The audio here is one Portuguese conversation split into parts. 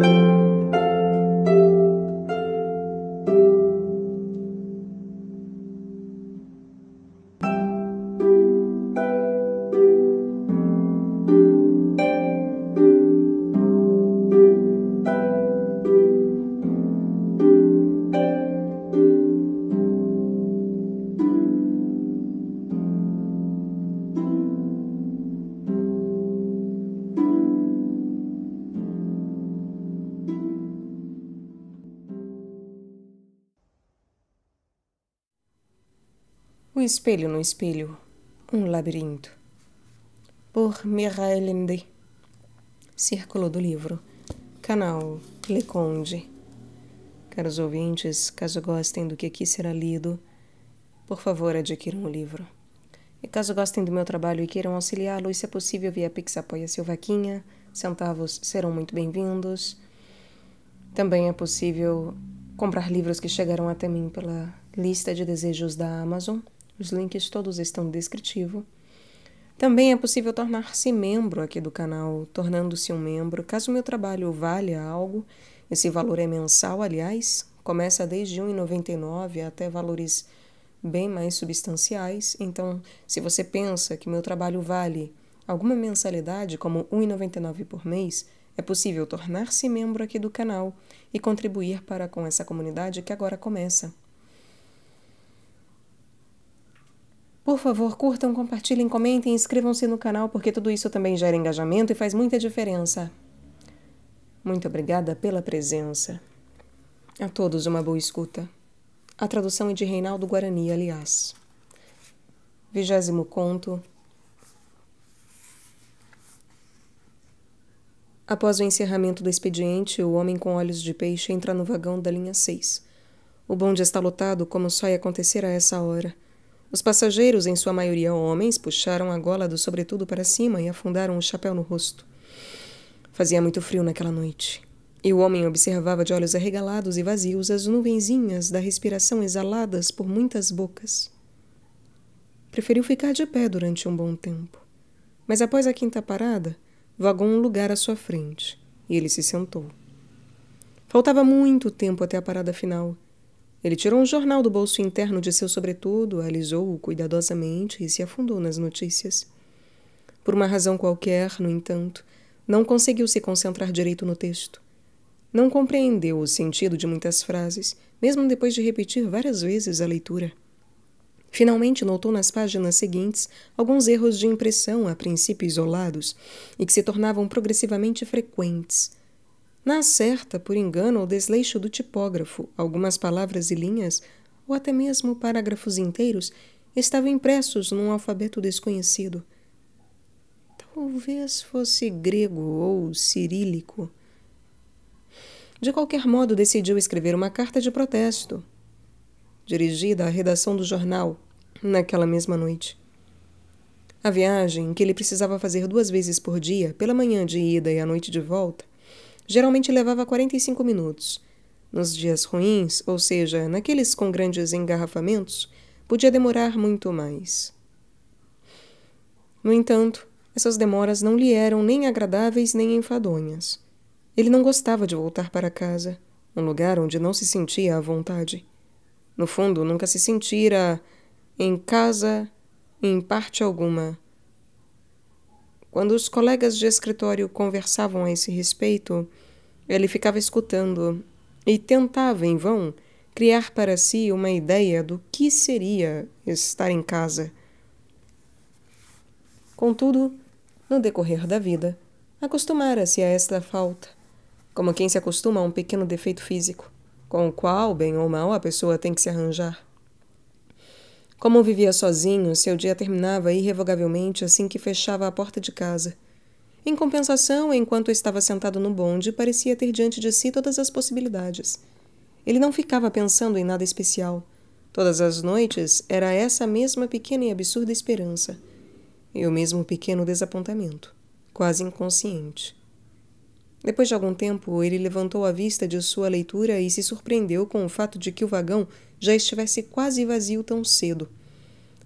thank you espelho no espelho, um labirinto. Por Mira Elende. Círculo do livro. Canal Leconde. Caros ouvintes, caso gostem do que aqui será lido, por favor adquiram o livro. E caso gostem do meu trabalho e queiram auxiliá-lo, se é possível via Pix Apoia Silvaquinha. centavos serão muito bem-vindos. Também é possível comprar livros que chegaram até mim pela lista de desejos da Amazon. Os links todos estão no descritivo. Também é possível tornar-se membro aqui do canal, tornando-se um membro, caso meu trabalho valha algo. Esse valor é mensal, aliás, começa desde R$ 1,99 até valores bem mais substanciais. Então, se você pensa que meu trabalho vale alguma mensalidade, como R$ 1,99 por mês, é possível tornar-se membro aqui do canal e contribuir para com essa comunidade que agora começa. Por favor, curtam, compartilhem, comentem, inscrevam-se no canal, porque tudo isso também gera engajamento e faz muita diferença. Muito obrigada pela presença. A todos uma boa escuta. A tradução é de Reinaldo Guarani, aliás. Vigésimo conto. Após o encerramento do expediente, o homem com olhos de peixe entra no vagão da linha 6. O bonde está lotado, como só ia acontecer a essa hora. Os passageiros, em sua maioria homens, puxaram a gola do sobretudo para cima e afundaram o chapéu no rosto. Fazia muito frio naquela noite. E o homem observava de olhos arregalados e vazios as nuvenzinhas da respiração exaladas por muitas bocas. Preferiu ficar de pé durante um bom tempo. Mas após a quinta parada, vagou um lugar à sua frente e ele se sentou. Faltava muito tempo até a parada final ele tirou um jornal do bolso interno de seu sobretudo, alisou-o cuidadosamente e se afundou nas notícias. Por uma razão qualquer, no entanto, não conseguiu se concentrar direito no texto. Não compreendeu o sentido de muitas frases, mesmo depois de repetir várias vezes a leitura. Finalmente notou nas páginas seguintes alguns erros de impressão a princípio isolados e que se tornavam progressivamente frequentes na certa, por engano ou desleixo do tipógrafo, algumas palavras e linhas, ou até mesmo parágrafos inteiros, estavam impressos num alfabeto desconhecido. Talvez fosse grego ou cirílico. De qualquer modo, decidiu escrever uma carta de protesto, dirigida à redação do jornal, naquela mesma noite. A viagem, que ele precisava fazer duas vezes por dia, pela manhã de ida e à noite de volta, geralmente levava 45 minutos. Nos dias ruins, ou seja, naqueles com grandes engarrafamentos, podia demorar muito mais. No entanto, essas demoras não lhe eram nem agradáveis nem enfadonhas. Ele não gostava de voltar para casa, um lugar onde não se sentia à vontade. No fundo, nunca se sentira em casa em parte alguma quando os colegas de escritório conversavam a esse respeito, ele ficava escutando e tentava, em vão, criar para si uma ideia do que seria estar em casa. Contudo, no decorrer da vida, acostumara-se a esta falta, como quem se acostuma a um pequeno defeito físico, com o qual, bem ou mal, a pessoa tem que se arranjar. Como vivia sozinho, seu dia terminava irrevogavelmente assim que fechava a porta de casa. Em compensação, enquanto estava sentado no bonde, parecia ter diante de si todas as possibilidades. Ele não ficava pensando em nada especial. Todas as noites era essa mesma pequena e absurda esperança. E o mesmo pequeno desapontamento, quase inconsciente. Depois de algum tempo, ele levantou a vista de sua leitura e se surpreendeu com o fato de que o vagão já estivesse quase vazio tão cedo.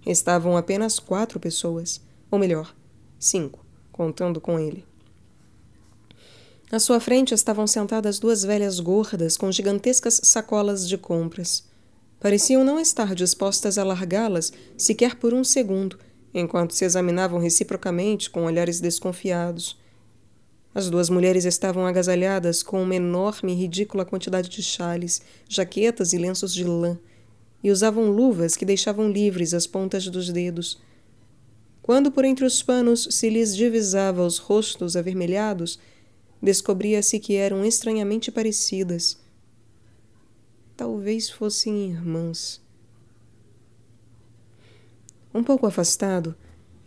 Estavam apenas quatro pessoas, ou melhor, cinco, contando com ele. À sua frente estavam sentadas duas velhas gordas com gigantescas sacolas de compras. Pareciam não estar dispostas a largá-las sequer por um segundo, enquanto se examinavam reciprocamente com olhares desconfiados. As duas mulheres estavam agasalhadas com uma enorme e ridícula quantidade de chales, jaquetas e lenços de lã, e usavam luvas que deixavam livres as pontas dos dedos. Quando por entre os panos se lhes divisava os rostos avermelhados, descobria-se que eram estranhamente parecidas. Talvez fossem irmãs. Um pouco afastado,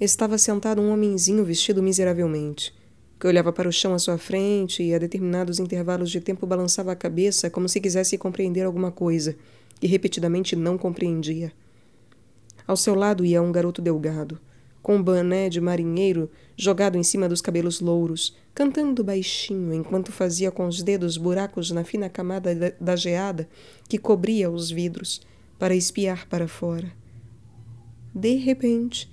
estava sentado um homenzinho vestido miseravelmente que olhava para o chão à sua frente e, a determinados intervalos de tempo, balançava a cabeça como se quisesse compreender alguma coisa, e repetidamente não compreendia. Ao seu lado ia um garoto delgado, com um bané de marinheiro jogado em cima dos cabelos louros, cantando baixinho enquanto fazia com os dedos buracos na fina camada da, geada que cobria os vidros, para espiar para fora. De repente,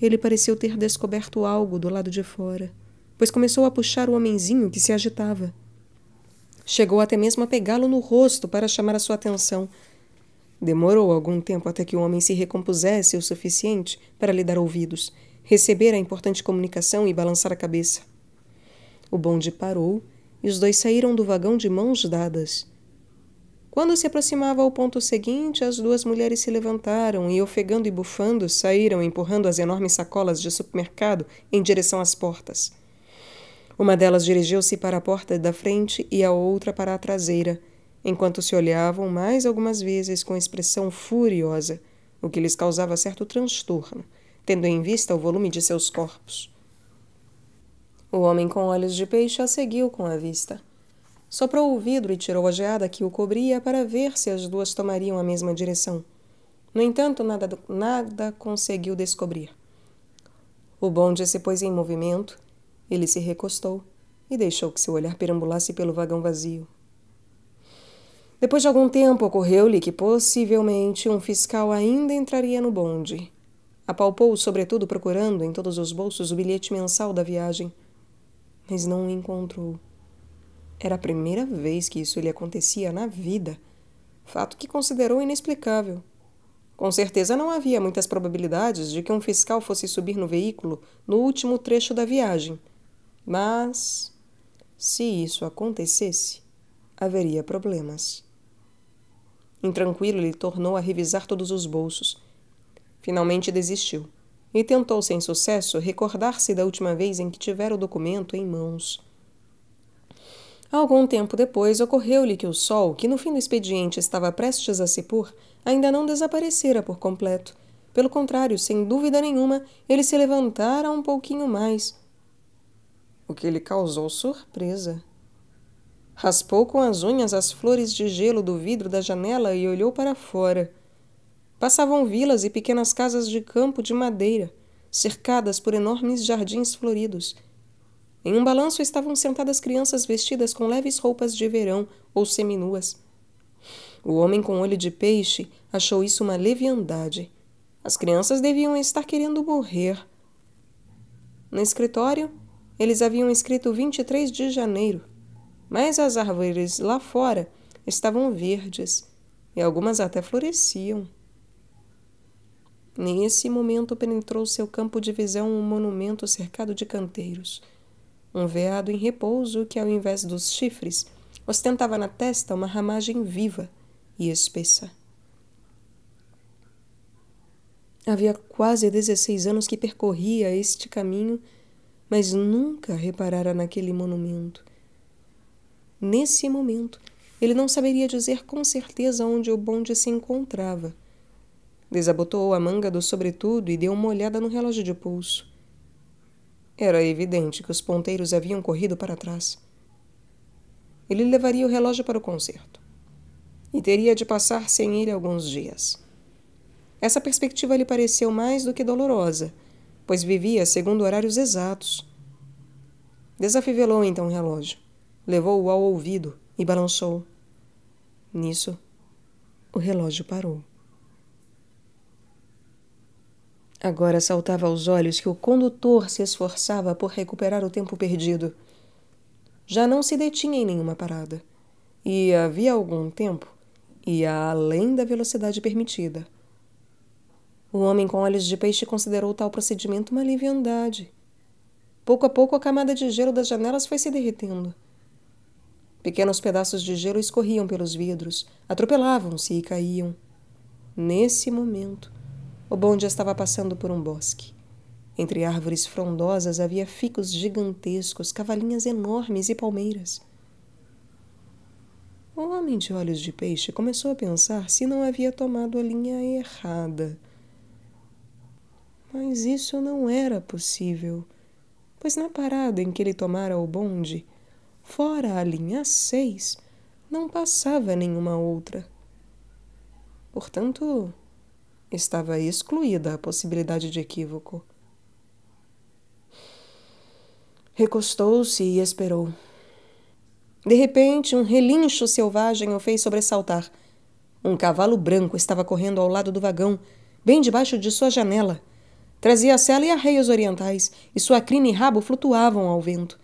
ele pareceu ter descoberto algo do lado de fora pois começou a puxar o homenzinho que se agitava. Chegou até mesmo a pegá-lo no rosto para chamar a sua atenção. Demorou algum tempo até que o homem se recompusesse o suficiente para lhe dar ouvidos, receber a importante comunicação e balançar a cabeça. O bonde parou e os dois saíram do vagão de mãos dadas. Quando se aproximava ao ponto seguinte, as duas mulheres se levantaram e, ofegando e bufando, saíram empurrando as enormes sacolas de supermercado em direção às portas. Uma delas dirigiu-se para a porta da frente e a outra para a traseira, enquanto se olhavam mais algumas vezes com expressão furiosa, o que lhes causava certo transtorno, tendo em vista o volume de seus corpos. O homem com olhos de peixe a seguiu com a vista. Soprou o vidro e tirou a geada que o cobria para ver se as duas tomariam a mesma direção. No entanto, nada, nada conseguiu descobrir. O bonde se pôs em movimento ele se recostou e deixou que seu olhar perambulasse pelo vagão vazio. Depois de algum tempo, ocorreu-lhe que possivelmente um fiscal ainda entraria no bonde. Apalpou, sobretudo, procurando em todos os bolsos o bilhete mensal da viagem, mas não o encontrou. Era a primeira vez que isso lhe acontecia na vida, fato que considerou inexplicável. Com certeza não havia muitas probabilidades de que um fiscal fosse subir no veículo no último trecho da viagem mas, se isso acontecesse, haveria problemas. Intranquilo, ele tornou a revisar todos os bolsos. Finalmente desistiu e tentou, sem sucesso, recordar-se da última vez em que tivera o documento em mãos. Algum tempo depois, ocorreu-lhe que o sol, que no fim do expediente estava prestes a se pôr, ainda não desaparecera por completo. Pelo contrário, sem dúvida nenhuma, ele se levantara um pouquinho mais, o que lhe causou surpresa. Raspou com as unhas as flores de gelo do vidro da janela e olhou para fora. Passavam vilas e pequenas casas de campo de madeira, cercadas por enormes jardins floridos. Em um balanço estavam sentadas crianças vestidas com leves roupas de verão ou seminuas. O homem com olho de peixe achou isso uma leviandade. As crianças deviam estar querendo morrer. No escritório, eles haviam escrito 23 de janeiro, mas as árvores lá fora estavam verdes e algumas até floresciam. Nesse momento penetrou seu campo de visão um monumento cercado de canteiros. Um veado em repouso que, ao invés dos chifres, ostentava na testa uma ramagem viva e espessa. Havia quase 16 anos que percorria este caminho mas nunca reparara naquele monumento. Nesse momento, ele não saberia dizer com certeza onde o bonde se encontrava. Desabotoou a manga do sobretudo e deu uma olhada no relógio de pulso. Era evidente que os ponteiros haviam corrido para trás. Ele levaria o relógio para o concerto. E teria de passar sem ele alguns dias. Essa perspectiva lhe pareceu mais do que dolorosa pois vivia segundo horários exatos. Desafivelou então o relógio, levou-o ao ouvido e balançou. Nisso, o relógio parou. Agora saltava aos olhos que o condutor se esforçava por recuperar o tempo perdido. Já não se detinha em nenhuma parada. E havia algum tempo ia além da velocidade permitida. O homem com olhos de peixe considerou tal procedimento uma liviandade. Pouco a pouco, a camada de gelo das janelas foi se derretendo. Pequenos pedaços de gelo escorriam pelos vidros, atropelavam-se e caíam. Nesse momento, o bonde estava passando por um bosque. Entre árvores frondosas havia ficos gigantescos, cavalinhas enormes e palmeiras. O homem de olhos de peixe começou a pensar se não havia tomado a linha errada. Mas isso não era possível, pois na parada em que ele tomara o bonde, fora a linha 6, não passava nenhuma outra. Portanto, estava excluída a possibilidade de equívoco. Recostou-se e esperou. De repente, um relincho selvagem o fez sobressaltar. Um cavalo branco estava correndo ao lado do vagão, bem debaixo de sua janela. Trazia a cela e arreios orientais, e sua crina e rabo flutuavam ao vento.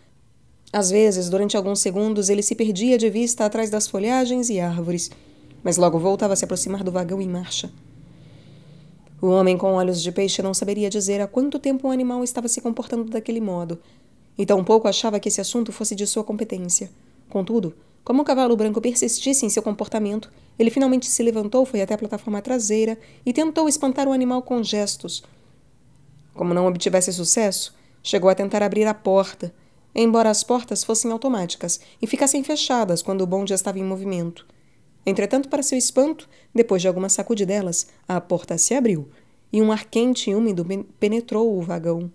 Às vezes, durante alguns segundos, ele se perdia de vista atrás das folhagens e árvores, mas logo voltava a se aproximar do vagão em marcha. O homem com olhos de peixe não saberia dizer há quanto tempo o animal estava se comportando daquele modo, e tampouco achava que esse assunto fosse de sua competência. Contudo, como o cavalo branco persistisse em seu comportamento, ele finalmente se levantou, foi até a plataforma traseira e tentou espantar o animal com gestos, como não obtivesse sucesso, chegou a tentar abrir a porta, embora as portas fossem automáticas e ficassem fechadas quando o bonde estava em movimento. Entretanto, para seu espanto, depois de alguma sacudidelas, a porta se abriu e um ar quente e úmido penetrou o vagão.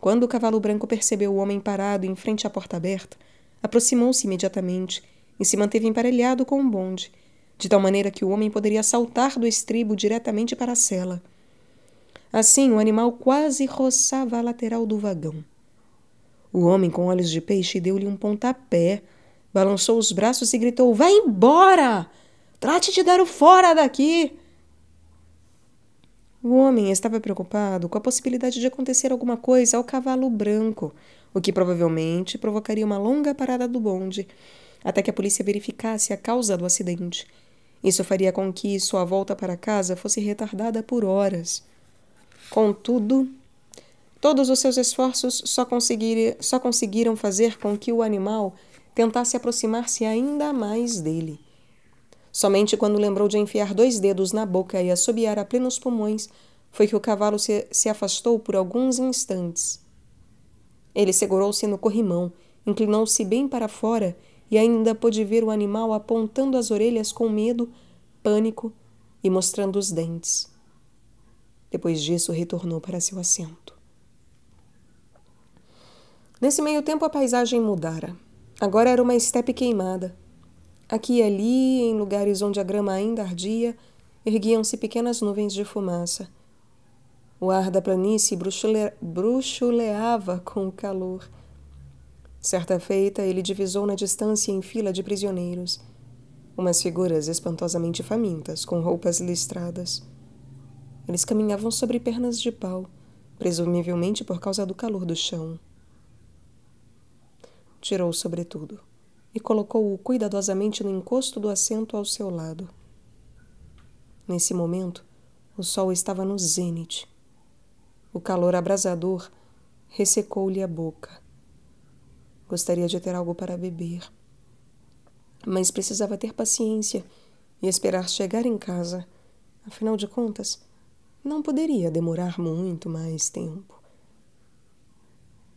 Quando o cavalo branco percebeu o homem parado em frente à porta aberta, aproximou-se imediatamente e se manteve emparelhado com o bonde, de tal maneira que o homem poderia saltar do estribo diretamente para a cela. Assim, o animal quase roçava a lateral do vagão. O homem, com olhos de peixe, deu-lhe um pontapé, balançou os braços e gritou: Vá embora! Trate de dar o fora daqui! O homem estava preocupado com a possibilidade de acontecer alguma coisa ao cavalo branco, o que provavelmente provocaria uma longa parada do bonde, até que a polícia verificasse a causa do acidente. Isso faria com que sua volta para casa fosse retardada por horas. Contudo, todos os seus esforços só, conseguir, só conseguiram fazer com que o animal tentasse aproximar-se ainda mais dele. Somente quando lembrou de enfiar dois dedos na boca e assobiar a plenos pulmões foi que o cavalo se, se afastou por alguns instantes. Ele segurou-se no corrimão, inclinou-se bem para fora e ainda pôde ver o animal apontando as orelhas com medo, pânico e mostrando os dentes. Depois disso, retornou para seu assento. Nesse meio tempo, a paisagem mudara. Agora era uma estepe queimada. Aqui e ali, em lugares onde a grama ainda ardia, erguiam-se pequenas nuvens de fumaça. O ar da planície bruxule... bruxuleava com o calor. Certa feita, ele divisou na distância em fila de prisioneiros umas figuras espantosamente famintas, com roupas listradas. Eles caminhavam sobre pernas de pau, presumivelmente por causa do calor do chão. Tirou o sobretudo e colocou-o cuidadosamente no encosto do assento ao seu lado. Nesse momento, o sol estava no zênite. O calor abrasador ressecou-lhe a boca. Gostaria de ter algo para beber, mas precisava ter paciência e esperar chegar em casa. Afinal de contas, não poderia demorar muito mais tempo.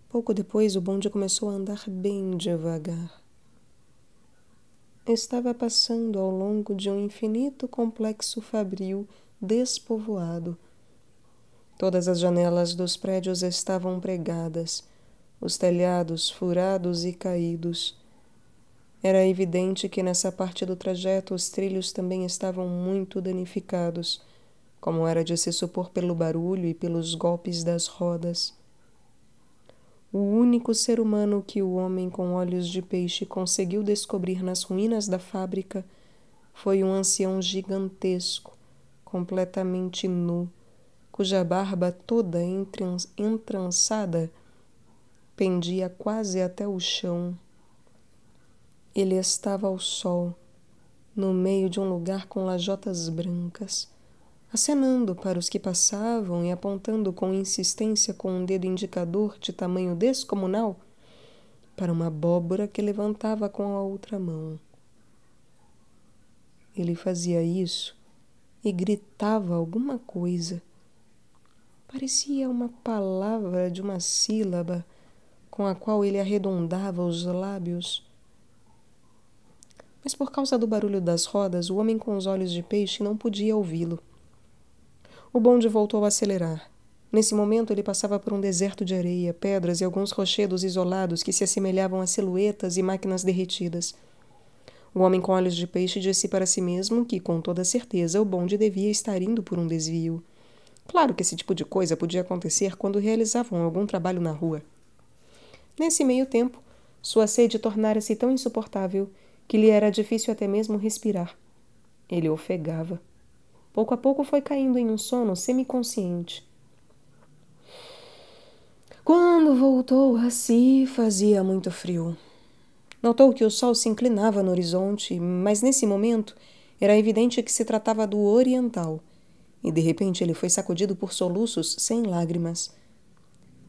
Pouco depois, o bonde começou a andar bem devagar. Estava passando ao longo de um infinito complexo fabril despovoado. Todas as janelas dos prédios estavam pregadas, os telhados furados e caídos. Era evidente que nessa parte do trajeto os trilhos também estavam muito danificados como era de se supor pelo barulho e pelos golpes das rodas. O único ser humano que o homem com olhos de peixe conseguiu descobrir nas ruínas da fábrica foi um ancião gigantesco, completamente nu, cuja barba toda entrançada pendia quase até o chão. Ele estava ao sol, no meio de um lugar com lajotas brancas acenando para os que passavam e apontando com insistência com um dedo indicador de tamanho descomunal para uma abóbora que levantava com a outra mão. Ele fazia isso e gritava alguma coisa. Parecia uma palavra de uma sílaba com a qual ele arredondava os lábios. Mas por causa do barulho das rodas, o homem com os olhos de peixe não podia ouvi-lo. O bonde voltou a acelerar. Nesse momento, ele passava por um deserto de areia, pedras e alguns rochedos isolados que se assemelhavam a silhuetas e máquinas derretidas. O homem com olhos de peixe disse para si mesmo que, com toda certeza, o bonde devia estar indo por um desvio. Claro que esse tipo de coisa podia acontecer quando realizavam algum trabalho na rua. Nesse meio tempo, sua sede tornara-se tão insuportável que lhe era difícil até mesmo respirar. Ele ofegava. Pouco a pouco foi caindo em um sono semiconsciente. Quando voltou a si, fazia muito frio. Notou que o sol se inclinava no horizonte, mas nesse momento era evidente que se tratava do oriental, e de repente ele foi sacudido por soluços sem lágrimas.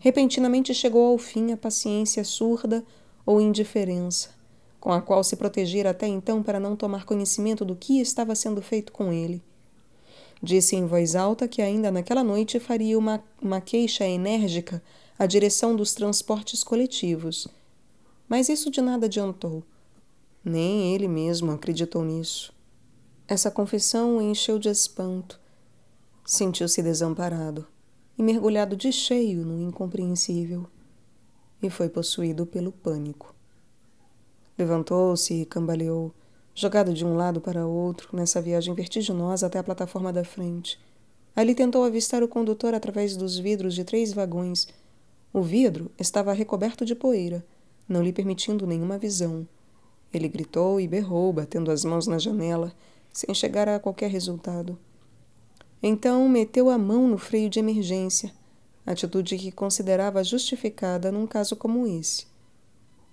Repentinamente chegou ao fim a paciência surda ou indiferença, com a qual se protegira até então para não tomar conhecimento do que estava sendo feito com ele. Disse em voz alta que ainda naquela noite faria uma, uma queixa enérgica à direção dos transportes coletivos. Mas isso de nada adiantou. Nem ele mesmo acreditou nisso. Essa confissão o encheu de espanto. Sentiu-se desamparado e mergulhado de cheio no incompreensível. E foi possuído pelo pânico. Levantou-se e cambaleou jogado de um lado para outro nessa viagem vertiginosa até a plataforma da frente. Ali tentou avistar o condutor através dos vidros de três vagões. O vidro estava recoberto de poeira, não lhe permitindo nenhuma visão. Ele gritou e berrou, batendo as mãos na janela, sem chegar a qualquer resultado. Então meteu a mão no freio de emergência, atitude que considerava justificada num caso como esse.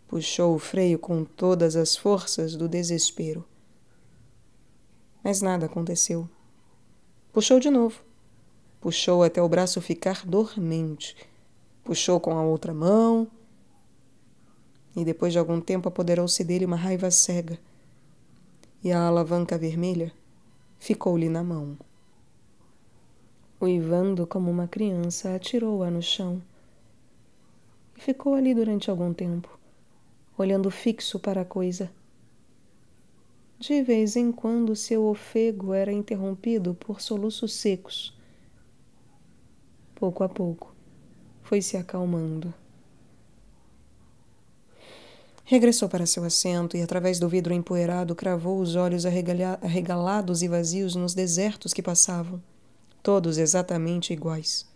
Puxou o freio com todas as forças do desespero. Mas nada aconteceu. Puxou de novo. Puxou até o braço ficar dormente. Puxou com a outra mão. E depois de algum tempo apoderou-se dele uma raiva cega. E a alavanca vermelha ficou-lhe na mão. Uivando como uma criança, atirou-a no chão. E ficou ali durante algum tempo olhando fixo para a coisa. De vez em quando seu ofego era interrompido por soluços secos. Pouco a pouco, foi se acalmando. Regressou para seu assento e, através do vidro empoeirado, cravou os olhos arregalados e vazios nos desertos que passavam, todos exatamente iguais.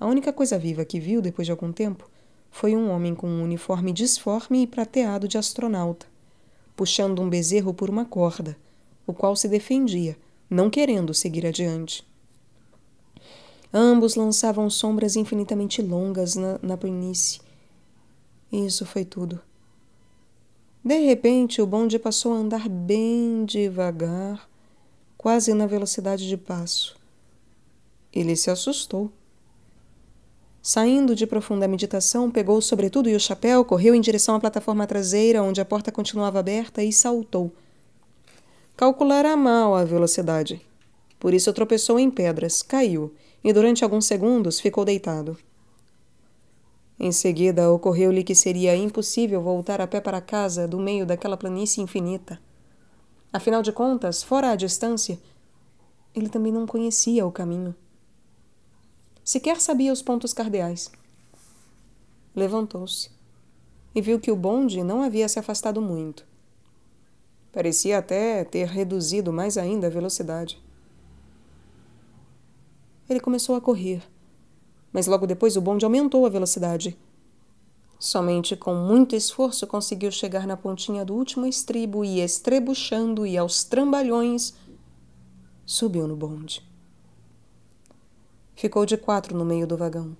A única coisa viva que viu depois de algum tempo foi um homem com um uniforme disforme e prateado de astronauta, puxando um bezerro por uma corda, o qual se defendia, não querendo seguir adiante. Ambos lançavam sombras infinitamente longas na, na planície. Isso foi tudo. De repente, o bonde passou a andar bem devagar, quase na velocidade de passo. Ele se assustou Saindo de profunda meditação, pegou o sobretudo e o chapéu, correu em direção à plataforma traseira, onde a porta continuava aberta, e saltou. Calculara mal a velocidade. Por isso tropeçou em pedras, caiu, e durante alguns segundos ficou deitado. Em seguida, ocorreu-lhe que seria impossível voltar a pé para casa do meio daquela planície infinita. Afinal de contas, fora a distância, ele também não conhecia o caminho. Sequer sabia os pontos cardeais. Levantou-se e viu que o bonde não havia se afastado muito. Parecia até ter reduzido mais ainda a velocidade. Ele começou a correr, mas logo depois o bonde aumentou a velocidade. Somente com muito esforço conseguiu chegar na pontinha do último estribo e, estrebuchando e aos trambalhões, subiu no bonde. Ficou de quatro no meio do vagão,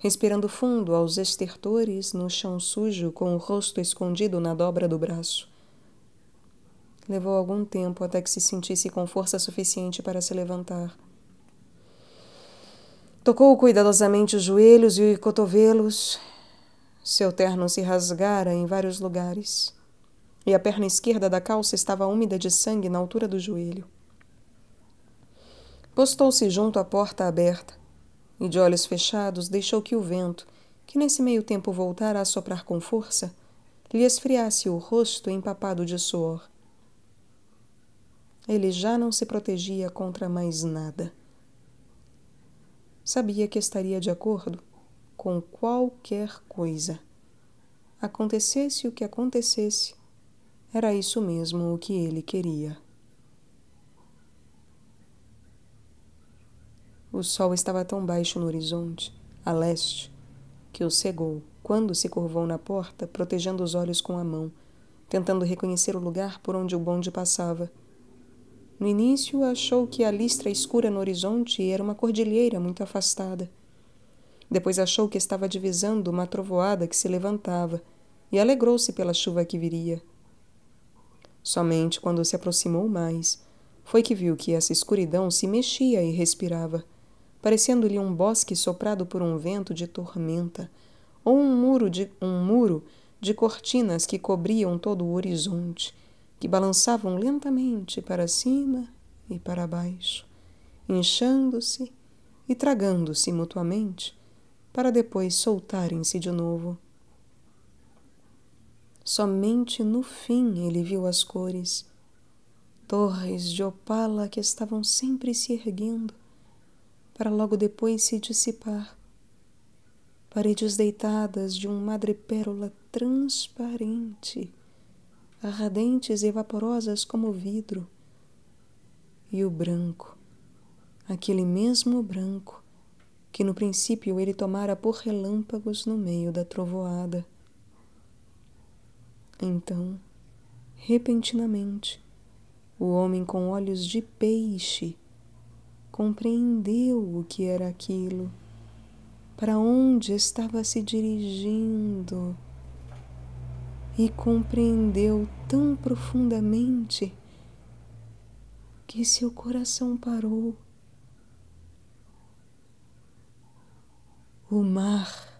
respirando fundo aos estertores no chão sujo com o rosto escondido na dobra do braço. Levou algum tempo até que se sentisse com força suficiente para se levantar. Tocou cuidadosamente os joelhos e os cotovelos. Seu terno se rasgara em vários lugares, e a perna esquerda da calça estava úmida de sangue na altura do joelho. Postou-se junto à porta aberta, e de olhos fechados deixou que o vento, que nesse meio tempo voltara a soprar com força, lhe esfriasse o rosto empapado de suor. Ele já não se protegia contra mais nada. Sabia que estaria de acordo com qualquer coisa. Acontecesse o que acontecesse, era isso mesmo o que ele queria. O sol estava tão baixo no horizonte, a leste, que o cegou quando se curvou na porta, protegendo os olhos com a mão, tentando reconhecer o lugar por onde o bonde passava. No início, achou que a listra escura no horizonte era uma cordilheira muito afastada. Depois achou que estava divisando uma trovoada que se levantava e alegrou-se pela chuva que viria. Somente quando se aproximou mais foi que viu que essa escuridão se mexia e respirava parecendo-lhe um bosque soprado por um vento de tormenta, ou um muro de um muro de cortinas que cobriam todo o horizonte, que balançavam lentamente para cima e para baixo, inchando-se e tragando-se mutuamente, para depois soltarem-se de novo. Somente no fim ele viu as cores, torres de opala que estavam sempre se erguendo, para logo depois se dissipar. Paredes deitadas de um madrepérola transparente, ardentes e vaporosas como vidro. E o branco, aquele mesmo branco, que no princípio ele tomara por relâmpagos no meio da trovoada. Então, repentinamente, o homem com olhos de peixe compreendeu o que era aquilo, para onde estava se dirigindo e compreendeu tão profundamente que seu coração parou. O mar